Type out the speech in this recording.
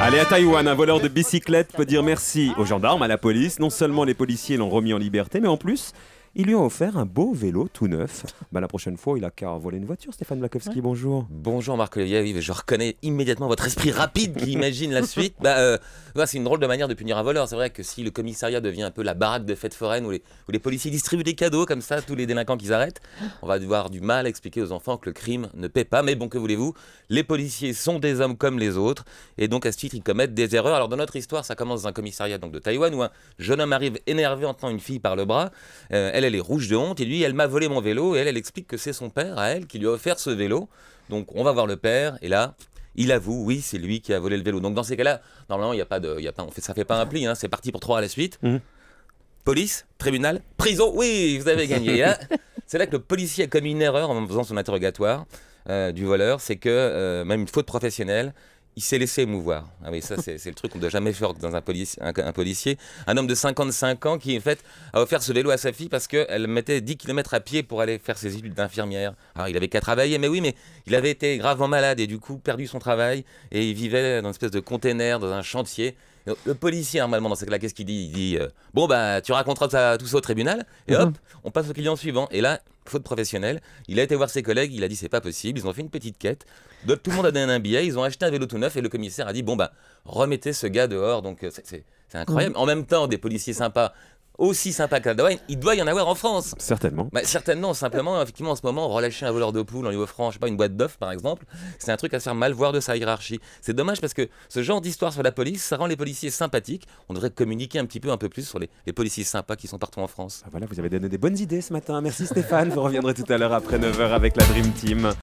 Allez à Taïwan, un voleur de bicyclette peut dire merci aux gendarmes, à la police. Non seulement les policiers l'ont remis en liberté, mais en plus, ils lui ont offert un beau vélo tout neuf. Bah, la prochaine fois, il a qu'à voler une voiture. Stéphane Blakowski, bonjour. Bonjour Marc Olivier, je reconnais immédiatement votre esprit rapide qui imagine la suite. Bah, euh, bah, c'est une drôle de manière de punir un voleur. C'est vrai que si le commissariat devient un peu la baraque de fête foraines où les, policiers distribuent des cadeaux comme ça, tous les délinquants qu'ils arrêtent, on va devoir du mal à expliquer aux enfants que le crime ne paie pas. Mais bon, que voulez-vous Les policiers sont des hommes comme les autres et donc à ce titre, ils commettent des erreurs. Alors dans notre histoire, ça commence dans un commissariat donc, de Taïwan où un jeune homme arrive énervé en tenant une fille par le bras. Euh, elle, est rouge de honte et lui, elle m'a volé mon vélo et elle, elle explique que c'est son père à elle qui lui a offert ce vélo. Donc on va voir le père et là, il avoue, oui, c'est lui qui a volé le vélo. Donc dans ces cas-là, normalement, il y a pas de, y a pas, on fait, ça fait pas un pli, hein, c'est parti pour trois à la suite. Mhm. Police, tribunal, prison, oui, vous avez gagné. Hein. c'est là que le policier a commis une erreur en faisant son interrogatoire euh, du voleur, c'est que euh, même une faute professionnelle, il s'est laissé émouvoir. Ah oui, ça, c'est le truc qu'on ne doit jamais faire dans un policier, un, policier. Un homme de 55 ans qui, en fait, a offert ce vélo à sa fille parce qu'elle mettait 10 km à pied pour aller faire ses études d'infirmière. Alors, il avait qu'à travailler, mais oui, mais il avait été gravement malade et du coup, perdu son travail. Et il vivait dans une espèce de container, dans un chantier. le policier, normalement, dans cette cas-là, qu'est-ce qu'il dit Il dit euh, Bon, bah, tu raconteras tout ça au tribunal, et mhm. hop, on passe au client suivant. Et là, faute professionnelle. Il a été voir ses collègues, il a dit c'est pas possible. Ils ont fait une petite quête. tout le monde a donné un billet, ils ont acheté un vélo tout neuf et le commissaire a dit bon bah remettez ce gars dehors. Donc euh, c'est incroyable. En même temps, des policiers sympas aussi sympa que la il doit y en avoir en France. Certainement. Bah, certainement, simplement, effectivement, en ce moment, relâcher un voleur de poule en lui offrant, je sais pas, une boîte d'œufs, par exemple, c'est un truc à se faire mal voir de sa hiérarchie. C'est dommage parce que ce genre d'histoire sur la police, ça rend les policiers sympathiques. On devrait communiquer un petit peu, un peu plus sur les, policiers sympas qui sont partout en France. Ah, voilà, vous avez donné des bonnes idées ce matin. Merci Stéphane. vous reviendrez tout à l'heure après 9h avec la Dream Team.